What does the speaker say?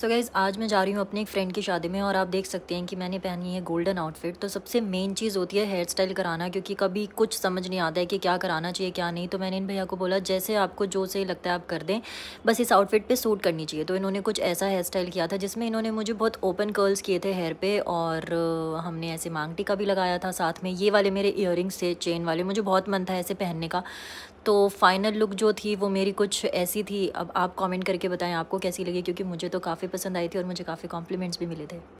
सो so gas आज मैं जा रही हूँ अपने एक फ्रेंड की शादी में और आप देख सकते हैं कि मैंने पहनी है गोल्डन आउटफिट तो सबसे मेन चीज़ होती है हेयर स्टाइल कराना क्योंकि कभी कुछ समझ नहीं आता है कि क्या कराना चाहिए क्या नहीं तो मैंने इन भैया को बोला जैसे आपको जो से लगता है आप कर दें बस इस आउटफिट पर सूट करनी चाहिए तो इन्होंने कुछ ऐसा हेयर स्टाइल किया था जिसमें इन्होंने मुझे बहुत ओपन कर्ल्स किए थे हेयर पे और हमने ऐसे मांगटी का भी लगाया था साथ में ये वाले मेरे ईयर थे चेन वाले मुझे बहुत मन था ऐसे पहनने का तो फाइनल लुक जो थी वो मेरी कुछ ऐसी थी अब आप कमेंट करके बताएं आपको कैसी लगी क्योंकि मुझे तो काफ़ी पसंद आई थी और मुझे काफ़ी कॉम्प्लीमेंट्स भी मिले थे